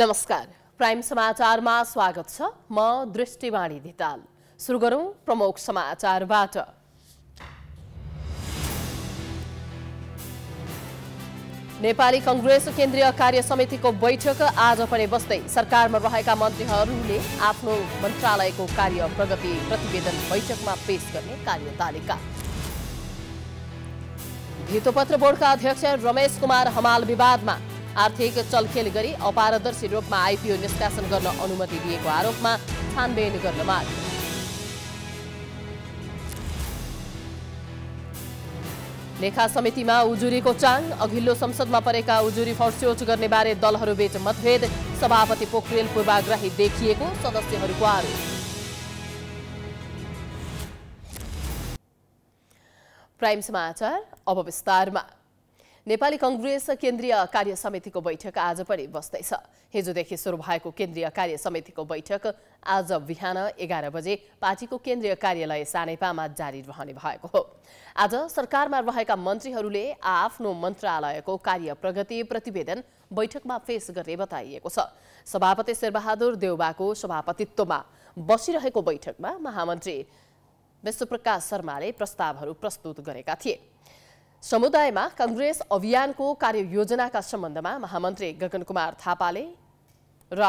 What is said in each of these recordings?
नमस्कार प्राइम समाचारमा स्वागत छ म दृष्टिवाणी धिताल सुरु गरौँ प्रमुख समाचारबाट नेपाली कङ्ग्रेस केन्द्रीय कार्य समितिको बैठक आज पनि बस्दै सरकारमा रहेका मन्त्रीहरूले आफ्नो मन्त्रालयको कार्य प्रगति प्रतिवेदन बैठकमा पेश गर्ने कार्यतालिका धितोपत्र बोर्डका अध्यक्ष रमेश कुमार हमाल विवादमा आर्थिक चलखेल गरी अपारदर्शी रूपमा आइपिओ निष्कासन गर्न अनुमति दिएको आरोपमा छानबिन गर्न माग लेखा समितिमा उजुरीको चाङ अघिल्लो संसदमा परेका उजुरी गर्ने बारे दलहरू दलहरूबीच मतभेद सभापति पोखरेल पूर्वाग्रही देखिएको सदस्यहरूको आरोप प्राइम समाचार अब विस्तारमा नेपाली कङ्ग्रेस केन्द्रीय कार्य समितिको बैठक आज पनि बस्दैछ हिजोदेखि सुरु भएको केन्द्रीय कार्य समितिको बैठक आज बिहान एघार बजे पार्टीको केन्द्रीय कार्यालय सानेपामा जारी रहने भएको हो आज सरकारमा रहेका मन्त्रीहरूले आफ्नो मन्त्रालयको कार्य प्रगति प्रतिवेदन बैठकमा पेश गर्ने बताइएको छ सभापति शेरबहादुर देउबाको सभापतित्वमा बसिरहेको बैठकमा महामन्त्री विश्वप्रकाश शर्माले प्रस्तावहरू प्रस्तुत गरेका थिए समुदायमा कङ्ग्रेस अभियानको कार्ययोजनाका सम्बन्धमा महामन्त्री गगन कुमार थापाले र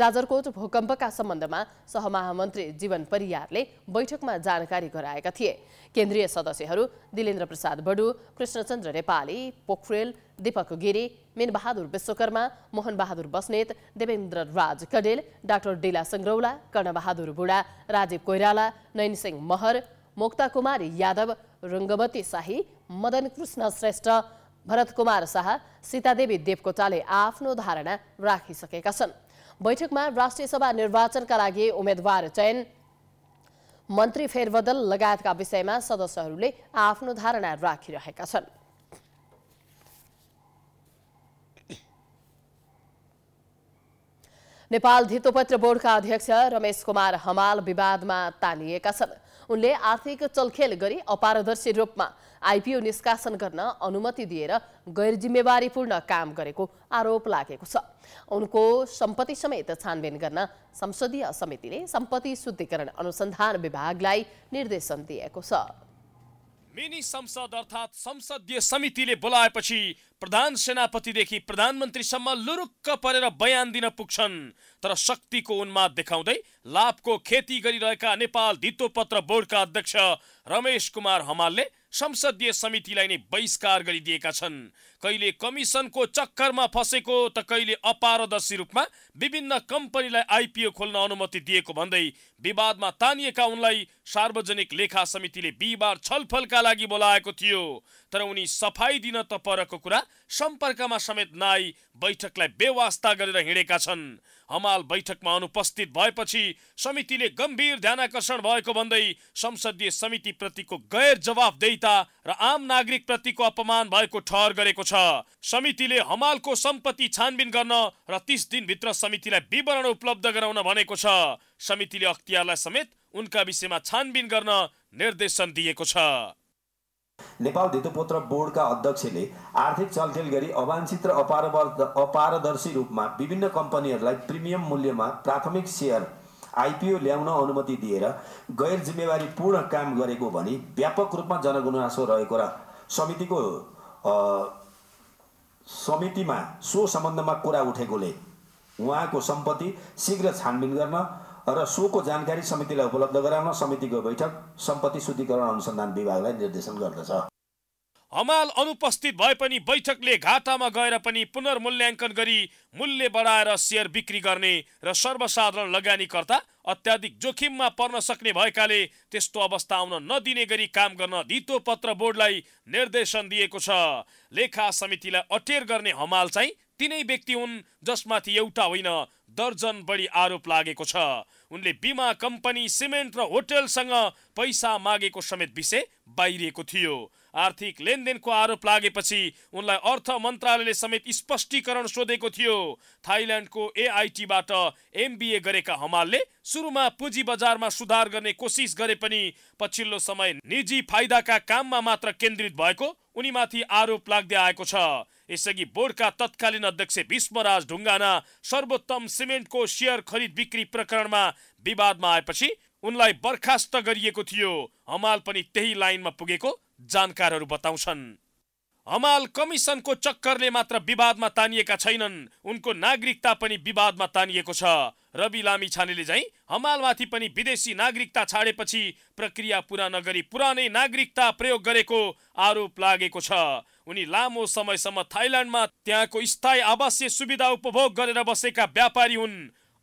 जाजरकोट भूकम्पका सम्बन्धमा सहमहामन्त्री जीवन परियारले बैठकमा जानकारी गराएका थिए केन्द्रीय सदस्यहरू दिलेन्द्र प्रसाद बडु कृष्णचन्द्र नेपाली पोखरेल दीपक गिरी मिनबहादुर विश्वकर्मा मोहनबहादुर बस्नेत देवेन्द्र राज कडेल डाक्टर डिला सङ्ग्रौला कर्णबहादुर बुढा राजीव कोइराला नैनसिंह महर मोक्ता कुमार यादव रङ्गमती शाही मदन कृष्ण श्रेष्ठ भरत कुमार शाह सीतादेवी देवकोटाले आफ्नो धारणा राखिसकेका छन् बैठकमा राष्ट्रिय सभा निर्वाचनका लागि उम्मेद्वार चयन मन्त्री फेरबदल लगायतका विषयमा सदस्यहरूले आफ्नो धारणा राखिरहेका छन् नेपाल धितोपत्र बोर्डका अध्यक्ष रमेश कुमार हमाल विवादमा तानिएका छन् उनले आर्थिक चलखेल गरी अपारदर्शी रूपमा आइपिओ निष्कासन गर्न अनुमति दिएर जिम्मेवारीपूर्ण काम गरेको आरोप लागेको छ उनको सम्पत्ति समेत छानबिन गर्न संसदीय समितिले सम्पत्ति शुद्धिकरण अनुसन्धान विभागलाई निर्देशन दिएको छ मिनी संसद अर्थात् संसदीय समितिले बोलाएपछि प्रधान सेनापतिदेखि प्रधानमन्त्रीसम्म लुरुक्क परेर बयान दिन पुग्छन् तर शक्तिको उन्माद देखाउँदै लाभको खेती गरिरहेका नेपाल धितोपत्र बोर्डका अध्यक्ष रमेश कुमार हमालले संसदीय समितिलाई नै बहिष्कार गरिदिएका छन् कहिले कमिसनको चक्करमा फसेको त कहिले अपारदर्शी रूपमा विभिन्न कम्पनीलाई आइपिओ खोल्न अनुमति दिएको भन्दै विवादमा तानिएका उनलाई सार्वजनिक लेखा समितिले बिहिबार छलफलका लागि बोलाएको थियो तर उनी सफाई दिन त परको कुरा सम्पर्कमा समेत नआई बैठकलाई व्यवस्था गरेर हिँडेका छन् हमाल बैठकमा अनुपस्थित भएपछि समितिले गम्भीर ध्यानकर्षण भएको भन्दै संसदीय समिति प्रतिको गैर जवाबदेता र आम नागरिक प्रतिको अपमान भएको ठहर गरेको छ समितिले हमालको सम्पत्ति छानबिन गर्न र तिस दिनभित्र समितिलाई विवरण उपलब्ध गराउन भनेको छ समितिले अख्तियारलाई समेत उनका विषयमा छानबिन गर्न निर्देशन दिएको छ नेपाल धितुपुत्र बोर्डका अध्यक्षले आर्थिक चलखेल गरी अवांछित र अपारदर्शी रूपमा विभिन्न कम्पनीहरूलाई प्रिमियम मूल्यमा प्राथमिक सेयर आइपिओ ल्याउन अनुमति दिएर गैर जिम्मेवारीपूर्ण काम गरेको भनी व्यापक रूपमा जनगुनासो रहेको र समितिको समितिमा सो सम्बन्धमा कुरा उठेकोले उहाँको सम्पत्ति शीघ्र छानबिन गर्न र सोको जानकारी समितिलाई उपलब्ध गराउन समितिको बैठक सम्पत्ति शुद्धिकरण अनुसन्धान विभागलाई निर्देशन गर्दछ हमाल अनुपस्थित भए पनि बैठकले घाटामा गएर पनि पुनर्मूल्याङ्कन गरी मूल्य बढाएर सेयर बिक्री गर्ने र सर्वसाधारण लगानीकर्ता अत्याधिक जोखिममा पर्न सक्ने भएकाले त्यस्तो अवस्था आउन नदिने गरी काम गर्न धितो पत्र बोर्डलाई निर्देशन दिएको छ लेखा समितिलाई अटेर गर्ने हमाल चाहिँ तिनै व्यक्ति हुन् जसमाथि एउटा होइन दर्जन बढी आरोप लागेको छ उनले बिमा कम्पनी सिमेन्ट र होटेलसँग पैसा मागेको समेत विषय बाहिरिएको थियो आर्थिक लेनदेनको आरोप लागेपछि उनलाई अर्थ मन्त्रालयले समेत स्पष्टीकरण सोधेको थियो थाइल्यान्डको एआइटीबाट एमबिए गरेका हमालले सुरुमा पुँजी बजारमा सुधार गर्ने कोसिस गरे पनि पछिल्लो समय निजी फाइदाका काममा मात्र केन्द्रित भएको उनीमाथि आरोप लाग्दै आएको छ यसअघि बोर्डका तत्कालीन अध्यक्ष विश्वराज ढुङ्गाना सर्वोत्तम सिमेन्टको सेयर खरिद बिक्री प्रकरणमा विवादमा आएपछि उनलाई बर्खास्त गरिएको थियो हमाल पनि त्यही लाइनमा पुगेको जानकारहरू बताउँछन् हमाल कमिसनको चक्करले मात्र विवादमा तानिएका छैनन् उनको नागरिकता पनि विवादमा तानिएको छ रवि लामी छानेले झैँ हमालमाथि पनि विदेशी नागरिकता छाडेपछि प्रक्रिया पुरा नगरी पुरानै नागरिकता प्रयोग गरेको आरोप लागेको छ उनी लामो समयसम्म थाइल्यान्डमा त्यहाँको स्थायी आवासीय सुविधा उपभोग गरेर बसेका व्यापारी हुन्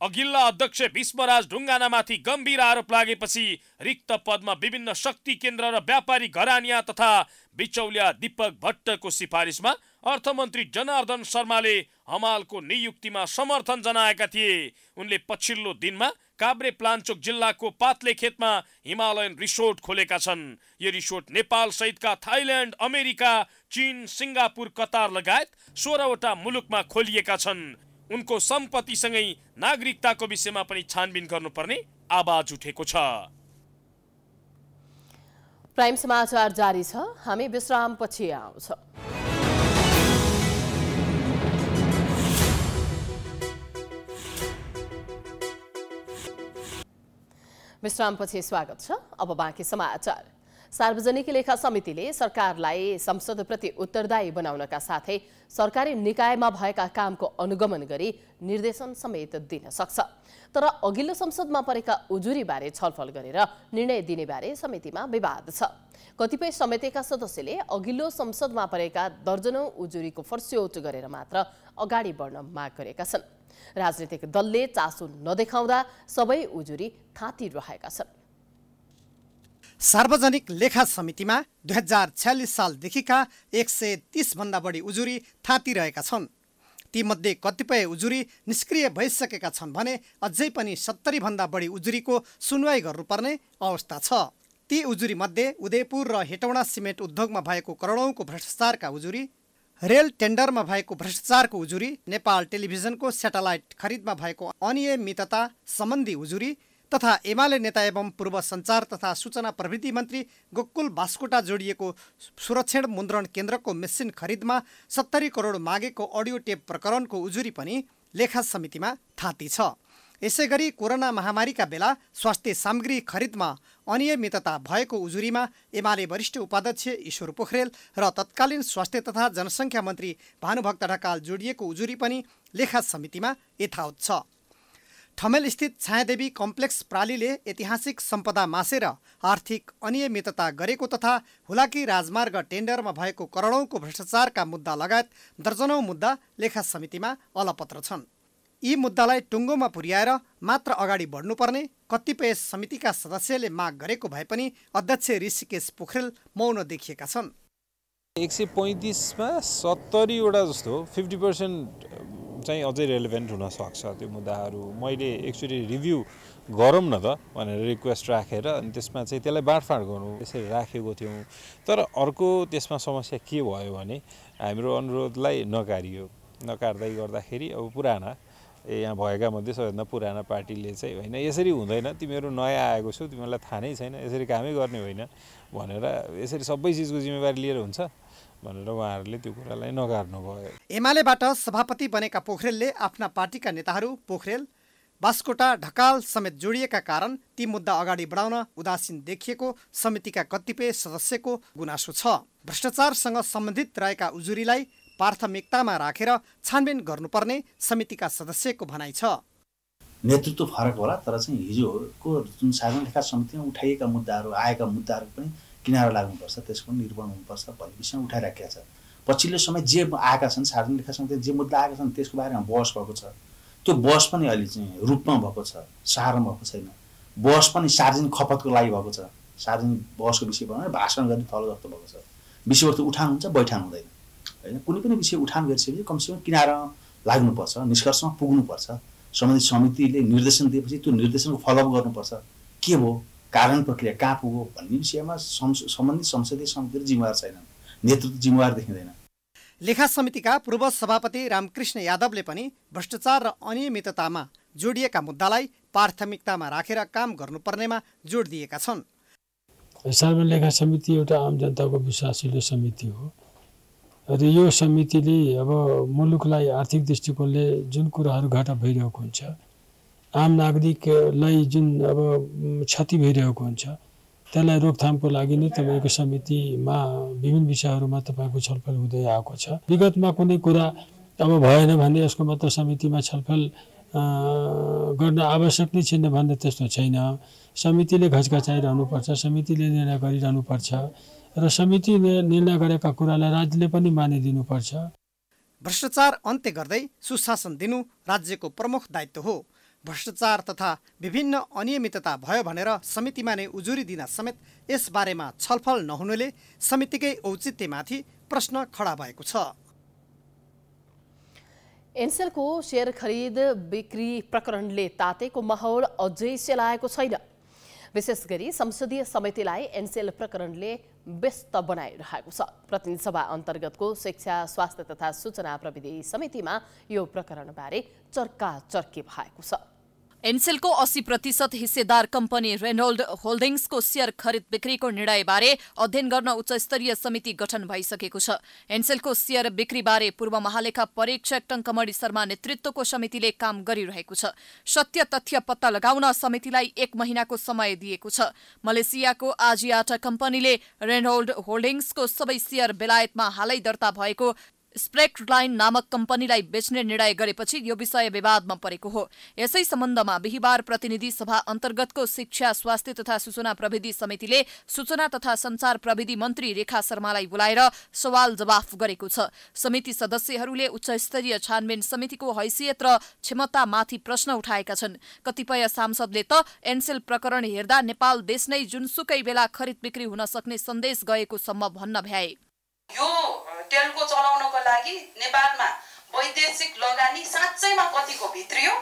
अघिल्ला अध्यक्ष भीष्मराज ढुङ्गानामाथि गम्भीर आरोप लागेपछि रिक्त पदमा विभिन्न शक्ति केन्द्र र व्यापारी घरानिया तथा बिचौलिया दीपक भट्टको सिफारिसमा अर्थमन्त्री जनार्दन शर्माले हमालको नियुक्तिमा समर्थन जनाएका थिए उनले पछिल्लो दिनमा काभ्रे प्लान्चोक जिल्लाको पातले खेतमा हिमालयन रिसोर्ट खोलेका छन् यो रिसोर्ट नेपाल सहितका थाइल्यान्ड अमेरिका चीन सिङ्गापुर कतार लगायत सोह्रवटा मुलुकमा खोलिएका छन् उनको सम्पत्तिसँगै नागरिकताको विषयमा पनि छानबिन गर्नुपर्ने आवाज उठेको छ प्राइम समाचार जारी छ हामी विश्रामपछि आउँछ विश्रामपछि स्वागत छ अब बाँकी समाचार सार्वजनिक लेखा समितिले सरकारलाई संसदप्रति उत्तरदायी बनाउनका साथै सरकारी निकायमा भएका कामको अनुगमन गरी निर्देशन समेत दिन सक्छ तर अघिल्लो संसदमा परेका उजुरीबारे छलफल गरेर निर्णय दिनेबारे समितिमा विवाद छ कतिपय समितिका सदस्यले अघिल्लो संसदमा परेका दर्जनौ उजुरीको फर्स्यौट गरेर मात्र अगाडि बढ्न माग गरेका छन् राजनीतिक दलले चासो नदेखाउँदा सबै उजुरी थाँतिरहेका छन् सार्वजनिक लेखा समितिमा दुई हजार छ्यालिस सालदेखिका एक सय तिसभन्दा बढी उजुरी थाँतिरहेका छन् तीमध्ये कतिपय उजुरी निष्क्रिय भइसकेका छन् भने अझै पनि सत्तरीभन्दा बढी उजुरीको सुनवाई गर्नुपर्ने अवस्था छ ती उजुरीमध्ये उदयपुर र हेटौँडा सिमेन्ट उद्योगमा भएको करोडौँको भ्रष्टाचारका उजुरी रेल टेन्डरमा भएको भ्रष्टाचारको उजुरी नेपाल टेलिभिजनको सेटेलाइट खरिदमा भएको अनियमितता सम्बन्धी उजुरी तथा एमाले नेता एवं पूर्व सञ्चार तथा सूचना प्रविधि मन्त्री गोकुल बास्कोटा जोडिएको सुरक्षण मुद्रण केन्द्रको मेसिन खरिदमा सत्तरी करोड मागेको अडियो टेप प्रकरणको उजुरी पनि लेखा समितिमा थाती छ यसै गरी कोरोना महामारीका बेला स्वास्थ्य सामग्री खरिदमा अनियमितता भएको उजुरीमा एमाले वरिष्ठ उपाध्यक्ष ईश्वर पोखरेल र तत्कालीन स्वास्थ्य तथा जनसङ्ख्या मन्त्री भानुभक्त ढकाल जोडिएको उजुरी पनि लेखा समितिमा यथावत छ ठमेलस्थित छायादेवी कम्प्लेक्स प्रालीले ऐतिहासिक सम्पदा मासेर आर्थिक अनियमितता गरेको तथा हुलाकी राजमार्ग टेन्डरमा भएको करोडौँको भ्रष्टाचारका मुद्दा लगायत दर्जनौँ मुद्दा लेखा समितिमा अलपत्र छन् यी मुद्दालाई टुङ्गोमा पुर्याएर मात्र अगाडि बढ्नुपर्ने कतिपय समितिका सदस्यले माग गरेको भए पनि अध्यक्ष ऋषिकेश पोखरेल मौन देखिएका छन् एक सय पैँतिसमा सत्तरीवटा जस्तो फिफ्टी पर्सेन्ट चाहिँ अझै रेलिभेन्ट हुनसक्छ त्यो मुद्दाहरू मैले एक्चुली रिभ्यू गरौँ न त भनेर रिक्वेस्ट राखेर अनि त्यसमा चाहिँ त्यसलाई बाँडफाँड गर्नु यसरी राखेको थियौँ तर अर्को त्यसमा समस्या के भयो भने हाम्रो अनुरोधलाई नकारियो नकार्दै गर्दाखेरि अब पुराना ए यहाँ भएका मध्ये सबैभन्दा पुरानो पार्टीले चाहिँ होइन यसरी हुँदैन तिमीहरू नयाँ आएको छौ तिमीहरूलाई थाहा नै छैन यसरी कामै गर्ने होइन भनेर यसरी सबै चिजको जिम्मेवारी लिएर हुन्छ भनेर उहाँहरूले त्यो कुरालाई भयो एमालेबाट सभापति बनेका पोखरेलले आफ्ना पार्टीका नेताहरू पोखरेल बास्कोटा ढकाल समेत जोडिएका कारण ती मुद्दा अगाडि बढाउन उदासीन देखिएको समितिका कतिपय सदस्यको गुनासो छ भ्रष्टाचारसँग सम्बन्धित रहेका उजुरीलाई प्राथमिकतामा राखेर छानबिन गर्नुपर्ने समितिका सदस्यको भनाइ छ नेतृत्व फरक होला तर चाहिँ हिजोको जुन साधारण लेखा समितिमा उठाइएका मुद्दाहरू आएका मुद्दाहरू पनि किनारा लाग्नुपर्छ त्यसको पनि निर्भर हुनुपर्छ भन्ने विषय उठाइराखेका छ पछिल्लो समय जे आएका छन् साधारण लेखा समिति जे मुद्दा आएका छन् त्यसको बारेमा बहस भएको छ त्यो बहस पनि अहिले चाहिँ रूपमा भएको छ सारमा भएको छैन बहस पनि सार्वजनिक खपतको लागि भएको छ सार्वजनिक बहसको विषय भनेर भाषण गर्ने थलो जस्तो भएको छ विषयवस्तु उठान हुन्छ बैठान हुँदैन होइन कुनै पनि विषय उठान गरिसकेपछि कमसेकम किनार लाग्नुपर्छ निष्कर्षमा पुग्नुपर्छ सम्बन्धित समितिले निर्देशन दिएपछि त्यो निर्देशनको फलोअप गर्नुपर्छ के हो कारण प्रक्रिया कहाँ पुग्यो भन्ने विषयमा सम्बन्धित संसदीय समितिहरू जिम्मेवार छैनन् नेतृत्व जिम्मेवार देखिँदैन लेखा समितिका पूर्व सभापति रामकृष्ण यादवले पनि भ्रष्टाचार र अनियमिततामा जोडिएका मुद्दालाई प्राथमिकतामा राखेर काम गर्नुपर्नेमा जोड दिएका छन् सामान्य लेखा समिति एउटा आम जनताको विश्वासिलो समिति हो र यो समितिले अब मुलुकलाई आर्थिक दृष्टिकोणले जुन कुराहरू घाटा भइरहेको हुन्छ आम नागरिकलाई जुन अब क्षति भइरहेको हुन्छ त्यसलाई रोकथामको लागि नै तपाईँको समितिमा विभिन्न विषयहरूमा तपाईँको छलफल हुँदै आएको छ विगतमा कुनै कुरा अब भएन भने यसको मात्र समितिमा छलफल गर्न आवश्यक नै छैन भन्दा त्यस्तो छैन समितिले घचघचाइरहनुपर्छ समितिले निर्णय गरिरहनुपर्छ र समितिले निर्णय गरेका कुरालाई राज्यले पनि मानिदिनुपर्छ भ्रष्टाचार अन्त्य गर्दै सुशासन दिनु राज्यको प्रमुख दायित्व हो भ्रष्टाचार तथा विभिन्न अनियमितता भयो भनेर समितिमा नै उजुरी दिन समेत यस बारेमा छलफल नहुनुले समितिकै औचित्यमाथि प्रश्न खडा भएको छ एनसेलको सेयर खरिद बिक्री प्रकरणले तातेको माहौल अझै सेलाएको छैन विशेष गरी संसदीय समितिलाई एनसेल प्रकरणले व्यस्त बनाइरहेको छ प्रतिनिधि सभा अन्तर्गतको शिक्षा स्वास्थ्य तथा सूचना प्रविधि समितिमा यो प्रकरणबारे चर्काचर्की भएको छ एनसेलको अस्सी प्रतिशत हिस्सेदार कम्पनी रेनोल्ड होल्डिङ्सको सेयर खरिद बिक्रीको निर्णयबारे अध्ययन गर्न उच्चस्तरीय समिति गठन भइसकेको छ एनसेलको सेयर बिक्रीबारे पूर्व महालेखा परीक्षक टङ्कमणि शर्मा नेतृत्वको समितिले काम गरिरहेको छ सत्य तथ्य पत्ता लगाउन समितिलाई एक महिनाको समय दिएको छ मलेसियाको आजियाटा कम्पनीले रेनोल्ड होल्डिङ्सको सबै सेयर बेलायतमा हालै दर्ता भएको लाइन नामक कम्पनीलाई बेच्ने निर्णय गरेपछि यो विषय विवादमा परेको हो यसै सम्बन्धमा बिहिबार प्रतिनिधि सभा अन्तर्गतको शिक्षा स्वास्थ्य तथा सूचना प्रविधि समितिले सूचना तथा संचार प्रविधि मन्त्री रेखा शर्मालाई बोलाएर सवाल जवाफ गरेको छ समिति सदस्यहरूले उच्च स्तरीय छानबिन समितिको हैसियत र क्षमतामाथि प्रश्न उठाएका छन् कतिपय सांसदले त एनसेल प्रकरण हेर्दा नेपाल देश नै जुनसुकै बेला खरिद बिक्री हुन सक्ने सन्देश गएको सम्म भन्न भ्याए यो तेलको चलाउनको लागि नेपालमा वैदेशिक लगानी साँच्चैमा कतिको भित्रियो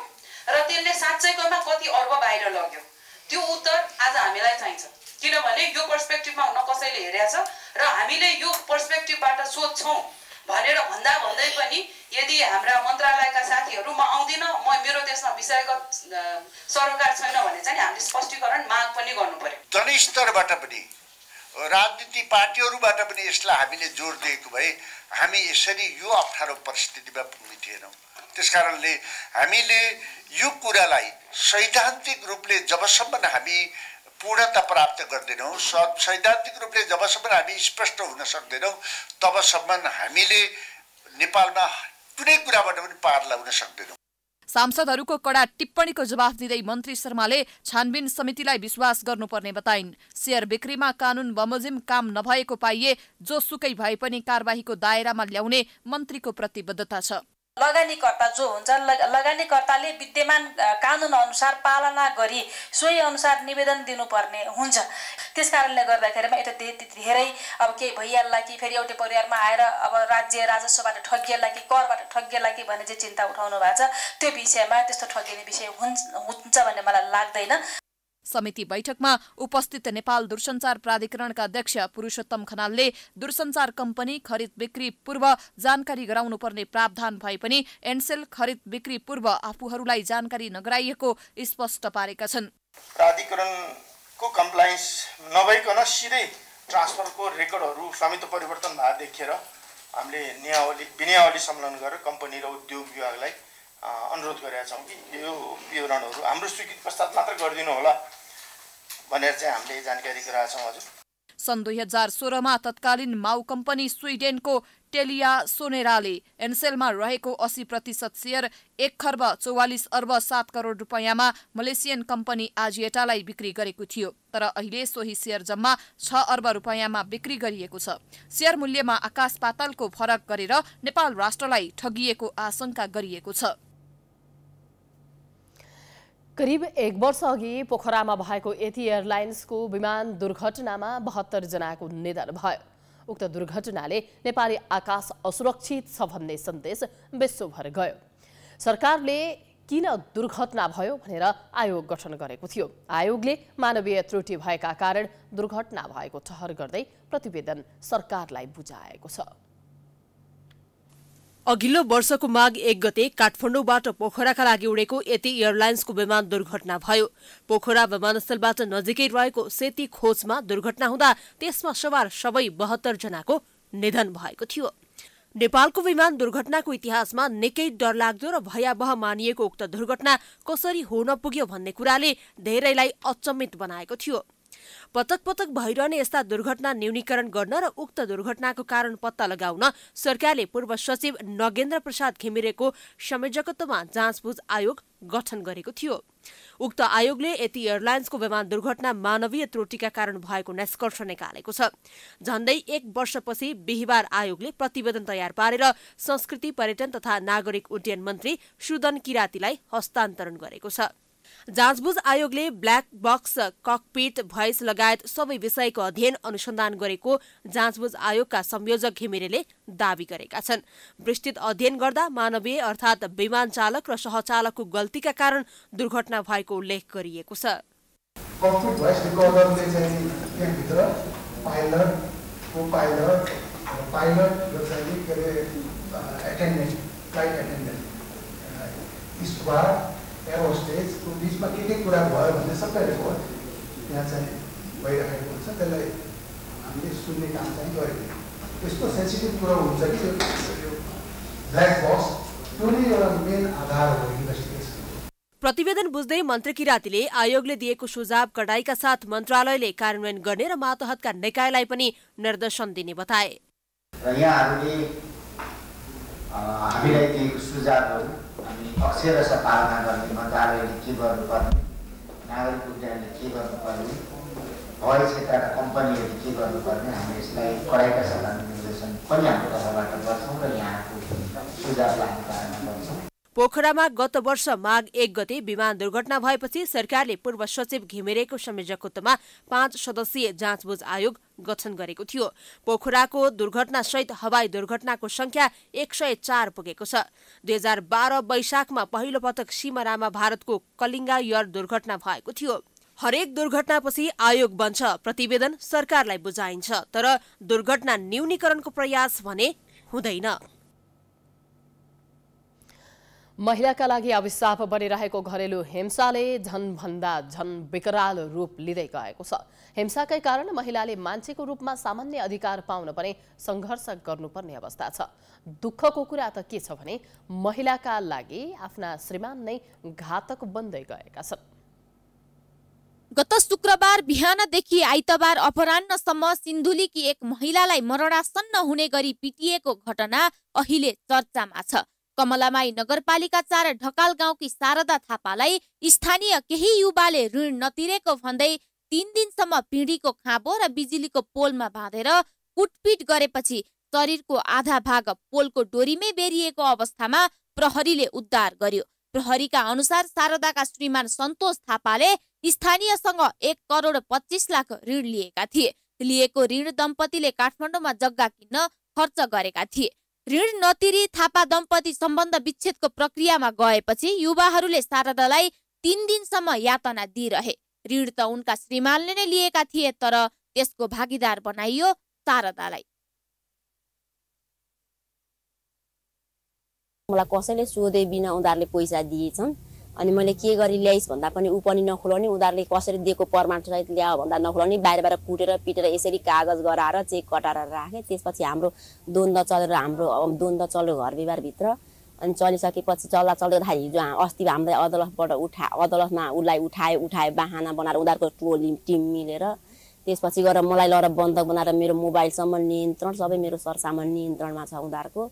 र त्यसले साँच्चैकोमा कति अर्ब बाहिर लग्यो त्यो उत्तर आज हामीलाई चाहिन्छ किनभने यो पर्सपेक्टिभमा हुन कसैले हेरेको छ र हामीले यो पर्सपेक्टिभबाट सोध्छौँ भनेर भन्दा भन्दै पनि यदि हाम्रा मन्त्रालयका साथीहरू म आउँदिन म मेरो त्यसमा विषयगत सरकार छैन भने चाहिँ हामीले स्पष्टीकरण माग पनि गर्नु पर्यो जनस्तरबाट पनि राजनीति पार्टीहरूबाट पनि यसलाई हामीले जोड दिएको भए हामी यसरी यो अप्ठ्यारो परिस्थितिमा पुग्ने थिएनौँ त्यस कारणले हामीले यो कुरालाई सैद्धान्तिक रूपले जबसम्म हामी पूर्णता प्राप्त गर्दैनौँ स सैद्धान्तिक रूपले जबसम्म हामी स्पष्ट हुन सक्दैनौँ तबसम्म हामीले नेपालमा कुनै कुराबाट पनि पार लगाउन सक्दैनौँ सांसदहरूको कड़ा टिप्पणीको जवाफ दिँदै मन्त्री शर्माले छानबिन समितिलाई विश्वास गर्नुपर्ने बताइन् सेयर बिक्रीमा कानून बमोजिम काम नभएको पाइए जोसुकै भए पनि कार्यवाहीको दायरामा ल्याउने मन्त्रीको प्रतिबद्धता छ लगानीकर्ता जो हुन्छ लगानीकर्ताले विद्यमान कानुन अनुसार पालना गरी सोही अनुसार निवेदन दिनुपर्ने हुन्छ त्यस कारणले गर्दाखेरिमा यता धेरै अब केही भइहाल्ला कि फेरि एउटै परिवारमा आएर अब राज्य राजस्वबाट ठगिएला कि करबाट ठगिएला कि भन्ने चाहिँ चिन्ता उठाउनु भएको छ त्यो विषयमा त्यस्तो ठगिने विषय हुन्छ भन्ने मलाई लाग्दैन समिति बैठकमा उपस्थित नेपाल दूरसञ्चार प्राधिकरणका अध्यक्ष पुरूषोत्तम खनालले दूरसञ्चार कम्पनी खरिद बिक्री पूर्व जानकारी गराउनुपर्ने प्रावधान भए पनि एनसेल खरिद बिक्री पूर्व आफूहरूलाई जानकारी नगराइएको स्पष्ट पारेका छन् प्राधिकरणको कम्प्लायन्स नभइकन सिधै ट्रान्सफरको रेकर्डहरू स्वामित्व परिवर्तन भए देखेर हामीले नियावली विनियावली सम्मेलन गरेर कम्पनी र उद्योग विभागलाई अनुरोध गरेका छौँ कि यो विवरणहरू हाम्रो स्वीकृत पश्चात मात्र गरिदिनु होला भनेर चाहिँ हामीले जानकारी गराएका छौँ हजुर सन् दुई हजार सोह्रमा तत्कालीन माउ कम्पनी स्विडेनको टेलिया सोनेराले एनसेलमा रहेको अस्सी प्रतिशत सेयर एक खर्ब चौवालिस अर्ब सात करोड रुपियाँमा मलेसियन कम्पनी आजिएटालाई बिक्री गरेको थियो तर अहिले सोही सेयर जम्मा छ अर्ब रुपियाँमा बिक्री गरिएको छ सेयर मूल्यमा आकाश पातालको फरक गरेर नेपाल राष्ट्रलाई ठगिएको आशंका गरिएको छ करिब एक वर्ष अघि पोखरामा भएको एथी एयरलाइन्सको विमान दुर्घटनामा बहत्तर जनाको निधन भयो उक्त दुर्घटनाले नेपाली आकाश असुरक्षित छ भन्ने सन्देश विश्वभर गयो सरकारले किन दुर्घटना भयो भनेर आयोग गठन गरेको थियो आयोगले मानवीय त्रुटि भएका कारण दुर्घटना भएको ठहर गर्दै प्रतिवेदन सरकारलाई बुझाएको छ अघिल्लो वर्षको माघ एक गते काठमाडौँबाट पोखराका लागि उडेको यति एयरलाइन्सको विमान दुर्घटना भयो पोखरा विमानस्थलबाट नजिकै रहेको सेती खोजमा दुर्घटना हुँदा त्यसमा सवार सबै बहत्तर जनाको निधन भएको थियो नेपालको विमान दुर्घटनाको इतिहासमा निकै डरलाग्दो र भयावह मानिएको उक्त दुर्घटना कसरी हुन पुग्यो भन्ने कुराले धेरैलाई अचम्मित बनाएको थियो पटक पटक भइरहने यस्ता दुर्घटना न्यूनीकरण गर्न र उक्त दुर्घटनाको कारण पत्ता लगाउन सरकारले पूर्व सचिव नगेन्द्र प्रसाद घिमिरेको संयोजकत्वमा जाँचबुझ आयोग गठन गरेको थियो उक्त आयोगले यति एयरलाइन्सको विमान दुर्घटना मानवीय त्रुटिका कारण भएको निष्कर्ष निकालेको छ झण्डै एक वर्षपछि बिहिबार आयोगले प्रतिवेदन तयार पारेर संस्कृति पर्यटन तथा नागरिक उड्डयन मन्त्री सुदन किरातीलाई हस्तान्तरण गरेको छ जाँचबुझ आयोगले ब्ल्याक बक्स ककपिट भइस लगायत सबै विषयको अध्ययन अनुसन्धान गरेको जाँचबुझ आयोगका संयोजक घिमिरेले दावी गरेका छन् विस्तृत अध्ययन गर्दा मानवीय अर्थात विमान चालक र सहचालकको गल्तीका कारण दुर्घटना भएको उल्लेख गरिएको छ पाइलट र फ्लाइट त्यहाँ होस्टेजको बिचमा के के कुरा भयो भन्ने सबै रेकर्ड त्यहाँ चाहिँ भइराखेको हुन्छ त्यसलाई हामीले सुन्ने काम चाहिँ गरेको यस्तो सेन्सिटिभ कुरो हुन्छ कि ब्ल्याक बक्स त्यो नै एउटा मेन आधार हो इन्भेस्टिगेसन प्रतिवेदन बुझ्दै मन्त्री किरातीले आयोगले दिएको सुझाव कडाईका साथ मन्त्रालयले कार्यान्वयन गर्ने र मातहतका निकायलाई पनि निर्देशन दिने बताए र यहाँहरूले हामीलाई दिएको सुझावहरू हामीले अक्षरस पालना गर्ने मन्त्रालयले के गर्नुपर्ने नागरिक उद्यानले के गर्नुपर्ने हवाई क्षेत्रका कम्पनीहरूले के गर्नुपर्ने हामी यसलाई कडाइका सल्लाह निर्देशन पनि हाम्रो तर्फबाट गर्छौँ र यहाँको सुझावलाई हामी पालना गर्छौँ पोखरामा गत वर्ष माघ एक गते विमान दुर्घटना भएपछि सरकारले पूर्व सचिव घिमिरेको संयोजकत्वमा पाँच सदस्यीय जाँचबुझ आयोग गठन गरेको थियो पोखराको दुर्घटनासहित हवाई दुर्घटनाको संख्या एक सय चार पुगेको छ दुई हजार बाह्र वैशाखमा पहिलो पटक सिमरामा भारतको कलिङ्गा यर दुर्घटना भएको थियो हरेक दुर्घटनापछि आयोग बन्छ प्रतिवेदन सरकारलाई बुझाइन्छ तर दुर्घटना न्यूनीकरणको प्रयास भने हुँदैन महिलाका लागि अभिशाप बनिरहेको घरेलु हिंसाले झनभन्दा झन विकराल रूप लिँदै गएको छ हिंसाकै कारण महिलाले मान्छेको रूपमा सामान्य अधिकार पाउन पनि सङ्घर्ष गर्नुपर्ने अवस्था छ दुःखको कुरा त के छ भने महिलाका लागि आफ्ना श्रीमान नै घातक बन्दै गएका छन् गत शुक्रबार बिहानदेखि आइतबार अपरान्नसम्म सिन्धुलीकी एक महिलालाई मरणासन्न हुने गरी पिटिएको घटना अहिले चर्चामा छ कमलामाई नगरपालिका चार ढकाल गाउँकी शारदा थापालाई स्थानीय केही युवाले ऋण नतिरेको भन्दै तिन दिनसम्म पिँढीको खाँबो र बिजुलीको पोलमा बाँधेर कुटपिट गरेपछि शरीरको आधा भाग पोलको डोरीमै बेरिएको अवस्थामा प्रहरीले उद्धार गर्यो प्रहरीका अनुसार शारदाका श्रीमान सन्तोष थापाले स्थानीयसँग एक करोड पच्चिस लाख ऋण लिएका थिए लिएको ऋण दम्पतिले काठमाडौँमा जग्गा किन्न खर्च गरेका थिए ऋण नतिरी थापा दम्पति सम्बन्ध विच्छेदको प्रक्रियामा गएपछि युवाहरूले शारदालाई तिन दिनसम्म यातना दिइरहे ऋण त उनका श्रीमानले नै लिएका थिए तर त्यसको भागीदार बनाइयो शारदालाई मलाई कसैले सोधे बिना उनीहरूले पैसा दिएछन् अनि मैले के गरी ल्याइस् भन्दा पनि ऊ पनि नखुलाउने उनीहरूले कसरी दिएको सहित ल्यायो भन्दा नखुलाउने बाहिर कुटेर पिटेर यसरी कागज गराएर चेक कटाएर राखेँ त्यसपछि हाम्रो द्वन्द्व चलेर हाम्रो द्वन्द्व चल्यो घर बिहारभित्र अनि चलिसकेपछि चल्दा चल्दाखेरि हिजो अस्ति हामीलाई अदालतबाट उठा अदालतमा उसलाई उठायो उठायो बाहना बनाएर उनीहरूको टोली टिम मिलेर त्यसपछि गएर मलाई लगेर बन्दक बनाएर मेरो मोबाइलसम्म नियन्त्रण सबै मेरो सरसामान नियन्त्रणमा छ उनीहरूको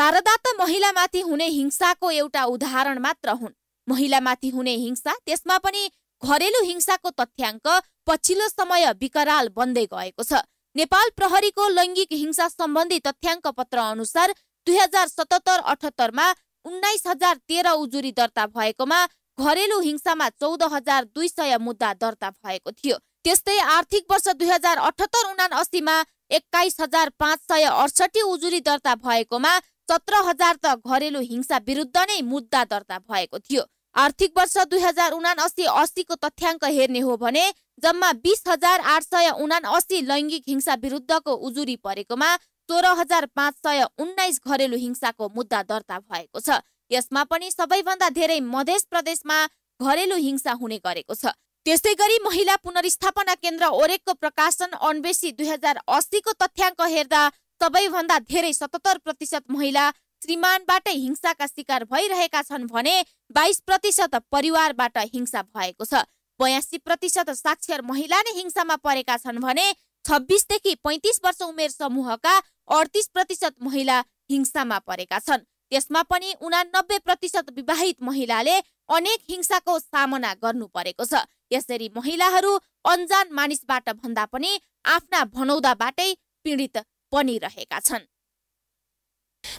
शारदा त महिलामाथि हुने हिंसाको एउटा उदाहरण मात्र हुन् महिलामाथि हुने हिंसा त्यसमा पनि घरेलु हिंसाको तथ्याङ्क पछिल्लो समय विकराल बन्दै गएको छ नेपाल प्रहरीको लैङ्गिक हिंसा सम्बन्धी तथ्याङ्क पत्र अनुसार दुई हजार सतहत्तर अठहत्तरमा उन्नाइस हजार तेह्र उजुरी दर्ता भएकोमा घरेलु हिंसामा चौध हजार दुई सय मुद्दा दर्ता भएको थियो त्यस्तै आर्थिक वर्ष दुई हजार अठहत्तर उना अस्सीमा एक्काइस हजार पाँच सय अडसठी उजुरी दर्ता भएकोमा सत्र हजार त घरेलु हिंसा विरुद्ध नै मुद्दा दर्ता भएको थियो आर्थिक वर्ष दुई हजार उना अस्सी अस्सीको तथ्याङ्क हेर्ने हो भने जम्मा बिस हजार आठ सय उना अस्सी लैङ्गिक हिंसा विरुद्धको उजुरी परेकोमा सोह्र हजार पाँच सय उन्नाइस घरेलु हिंसाको मुद्दा दर्ता भएको छ यसमा पनि सबैभन्दा धेरै मध्य प्रदेशमा घरेलु हिंसा हुने गरेको छ त्यस्तै गरी महिला पुनर्स्थापना केन्द्र ओरेकको प्रकाशन अन्वेषी दुई हजार अस्सीको तथ्याङ्क हेर्दा सबैभन्दा धेरै सतहत्तर प्रतिशत महिला श्रीमानबाट हिंसाका शिकार भइरहेका छन् भने बाइस प्रतिशत परिवारबाट हिंसा भएको छ बयासी प्रतिशत साक्षर महिला नै हिंसामा परेका छन् भने छब्बिसदेखि पैँतिस वर्ष उमेर समूहका अडतिस प्रतिशत महिला हिंसामा परेका छन् त्यसमा पनि उनानब्बे प्रतिशत विवाहित महिलाले अनेक हिंसाको सामना गर्नु परेको छ यसरी महिलाहरू अन्जान मानिसबाट भन्दा पनि आफ्ना भनौदाबाटै पीडित बनिरहेका छन्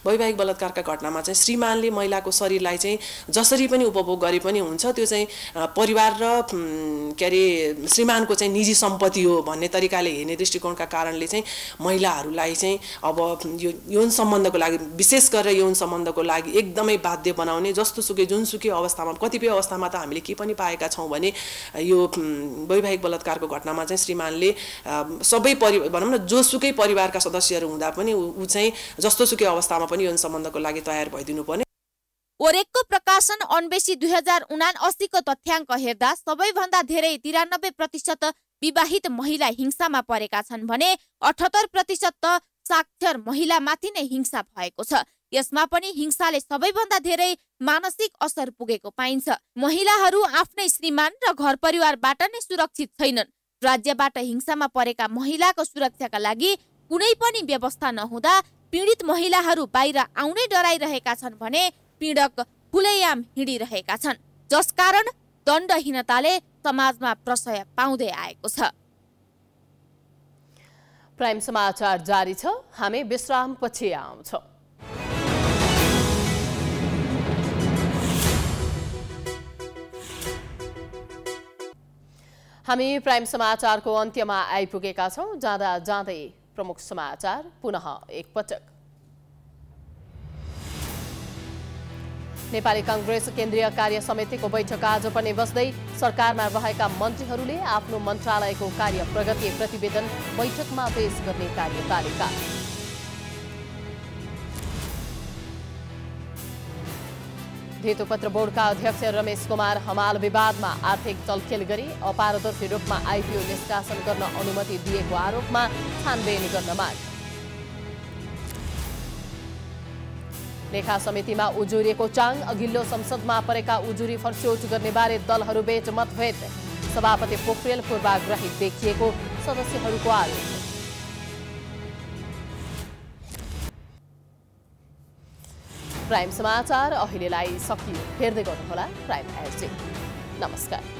वैवाहिक बलात्कारका घटनामा चाहिँ श्रीमानले महिलाको शरीरलाई चाहिँ जसरी पनि उपभोग गरे पनि हुन्छ त्यो चाहिँ परिवार र के अरे श्रीमानको चाहिँ निजी सम्पत्ति हो भन्ने तरिकाले हेर्ने दृष्टिकोणका कारणले चाहिँ महिलाहरूलाई चाहिँ अब यो यौन सम्बन्धको लागि विशेष गरेर यौन सम्बन्धको लागि एकदमै बाध्य बनाउने जस्तो सुकै जुनसुकै अवस्थामा कतिपय अवस्थामा त हामीले के पनि पाएका छौँ भने यो वैवाहिक बलात्कारको घटनामा चाहिँ श्रीमानले सबै परि भनौँ न जोसुकै परिवारका सदस्यहरू हुँदा पनि ऊ चाहिँ जस्तोसुकै अवस्था अवस्थामा पनि यौन सम्बन्धको लागि तयार भइदिनु पर्ने ओरेकको प्रकाशन अन्वेषी दुई हजार उना अस्सीको तथ्याङ्क हेर्दा सबैभन्दा धेरै तिरानब्बे प्रतिशत विवाहित महिला हिंसामा परेका छन् भने अठहत्तर प्रतिशत त साक्षर महिलामाथि नै हिंसा भएको छ यसमा पनि हिंसाले सबैभन्दा धेरै मानसिक असर पुगेको पाइन्छ महिलाहरू आफ्नै श्रीमान र घर परिवारबाट नै सुरक्षित छैनन् राज्यबाट हिंसामा परेका महिलाको सुरक्षाका लागि कुनै पनि व्यवस्था नहुँदा पीडित महिलाहरू बाहिर आउनै डराइरहेका छन् भने पीडक खुलेयाम हिँडिरहेका छन् जसकारण दण्डहीनताले समाजमा प्रशय पाउँदै आएको छ प्राइम समाचार जारी छ हामी विश्रामपछि आउँछौँ हामी प्राइम समाचारको अन्त्यमा आइपुगेका छौँ जाँदा जाँदै प्रमुख समाचार पुनः एकपटक नेपाली कङ्ग्रेस केन्द्रीय कार्य समितिको बैठक आज पनि बस्दै सरकारमा रहेका मन्त्रीहरूले आफ्नो मन्त्रालयको कार्य प्रगति प्रतिवेदन बैठकमा पेश गर्ने कार्यपालिका धितोपत्र बोर्डका अध्यक्ष रमेश कुमार हमाल विवादमा आर्थिक चलखेल गरी अपारदर्शी रूपमा आइपिओ निष्कासन गर्न अनुमति दिएको आरोपमा छानबिन गर्न माग लेखा समितिमा उजुरिएको चाङ अघिल्लो संसदमा परेका उजुरी फर्स्यौट गर्नेबारे दलहरूबीच मतभेद सभापति पोखरेल पूर्वाग्रही देखिएको सदस्यहरूको आरोप प्राइम समाचार अहिलेलाई सकियो हेर्दै गर्नुहोला प्राइम आयोजित नमस्कार